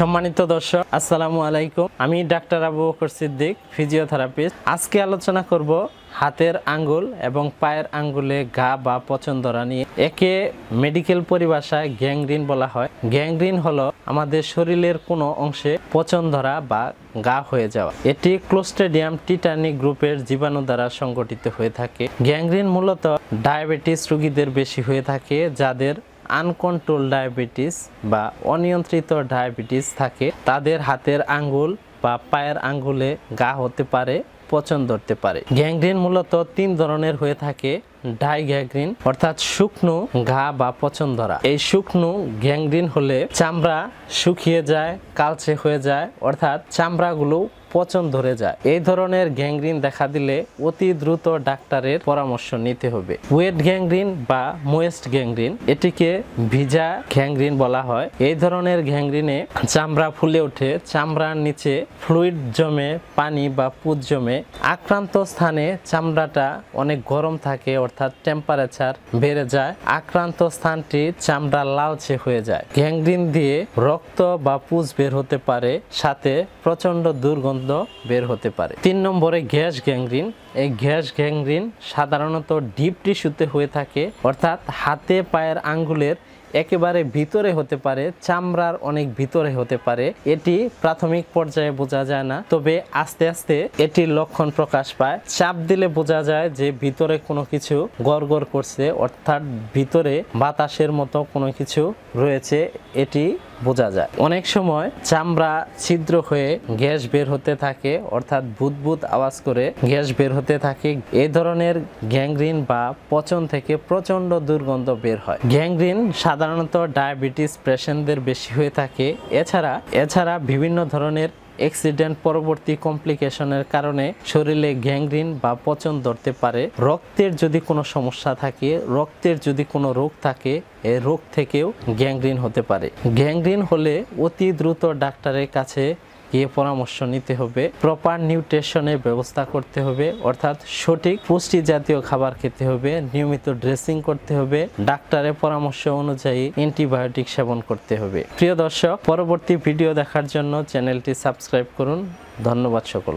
সম্মানিত দর্শক আসসালামু আলাইকুম আমি ডাক্তার আবু বকর সিদ্দিক ফিজিওথেরাপিস্ট আজকে আলোচনা করব হাতের আঙ্গুল এবং পায়ের আঙ্গুলে ঘা বা পচন ধরা নিয়ে একে মেডিকেল পরিভাষায় গ্যাংরিন বলা হয় গ্যাংরিন হলো আমাদের শরীরের কোনো অংশে পচন ধরা বা গা হয়ে যাওয়া এটি ক্লোস্টেডিয়াম টিটানি গ্রুপের জীবাণু দ্বারা সংগঠিত হয়ে থাকে গ্যাংরিন মূলত ডায়াবেটিস রোগীদের বেশি হয়ে থাকে যাদের আনকন্ট্রোল ডায়াবেটিস বা অনিয়ন্ত্রিত ডায়াবেটিস থাকে তাদের হাতের আঙ্গুল বা পায়ের আঙ্গুলে গা হতে পারে পচন ধরতে পারে গ্যাংগ্রিন মূলত তিন ধরনের হয়ে থাকে ডাই গ্যাংগ্রিন অর্থাৎ শুকনো ঘা বা পচন ধরা এই শুকনো গ্যাংগ্রিন হলে চামড়া শুকিয়ে যায় কালচে হয়ে যায় অর্থাৎ চামড়াগুলো পচন ধরে যায় এই ধরনের গ্যাংগ্রিন দেখা দিলে অতি দ্রুত ডাক্তারের পরামর্শ নিতে হবে ওয়েট গ্যাংগ্রিন বা মোয়েস্ট গ্যাংগ্রিন এটিকে ভিজা গ্যাংগ্রিন বলা হয় এই ধরনের গ্যাংগ্রিনে চামড়া ফুলে ওঠে চামড়ার নিচে ফ্লুইড জমে পানি বা পুজ জমে আক্রান্ত স্থানে চামড়াটা অনেক গরম থাকে অর্থাৎ অর্থাৎ টেম্পারেচার বেড়ে যায় আক্রান্ত স্থানটি চামড়া লালচে হয়ে যায় গ্যাংগ্রিন দিয়ে রক্ত বা পুজ বের হতে পারে সাথে প্রচন্ড দুর্গন্ধ বের হতে পারে তিন নম্বরে গ্যাস গ্যাংগ্রিন এই গ্যাস গ্যাংগ্রিন সাধারণত ডিপ টিস্যুতে হয়ে থাকে অর্থাৎ হাতে পায়ের আঙ্গুলের একেবারে ভিতরে হতে পারে চামড়ার অনেক ভিতরে হতে পারে এটি প্রাথমিক পর্যায়ে বোঝা যায় না তবে আস্তে আস্তে এটির লক্ষণ প্রকাশ পায় চাপ দিলে বোঝা যায় যে ভিতরে কোনো কিছু গড়গড় করছে অর্থাৎ ভিতরে বাতাসের মতো কোনো কিছু রয়েছে এটি বোঝা যায় অনেক সময় চামড়া ছিদ্র হয়ে গ্যাস বের হতে থাকে অর্থাৎ বুদবুদ আওয়াজ করে গ্যাস বের হতে থাকে এ ধরনের গ্যাংগ্রিন বা পচন থেকে প্রচন্ড দুর্গন্ধ বের হয় গ্যাংগ্রিন সাধারণত ডায়াবেটিস পেশেন্টদের বেশি হয়ে থাকে এছাড়া এছাড়া বিভিন্ন ধরনের অ্যাক্সিডেন্ট পরবর্তী কমপ্লিকেশনের কারণে শরীরে গ্যাংগ্রিন বা পচন ধরতে পারে রক্তের যদি কোনো সমস্যা থাকে রক্তের যদি কোনো রোগ থাকে এই রোগ থেকেও গ্যাংগ্রিন হতে পারে গ্যাংগ্রিন হলে অতি দ্রুত ডাক্তারের কাছে গিয়ে পরামর্শ নিতে হবে প্রপার নিউট্রিশনের ব্যবস্থা করতে হবে অর্থাৎ সঠিক পুষ্টি জাতীয় খাবার খেতে হবে নিয়মিত ড্রেসিং করতে হবে ডাক্তারের পরামর্শ অনুযায়ী অ্যান্টিবায়োটিক সেবন করতে হবে প্রিয় দর্শক পরবর্তী ভিডিও দেখার জন্য চ্যানেলটি সাবস্ক্রাইব করুন ধন্যবাদ সকল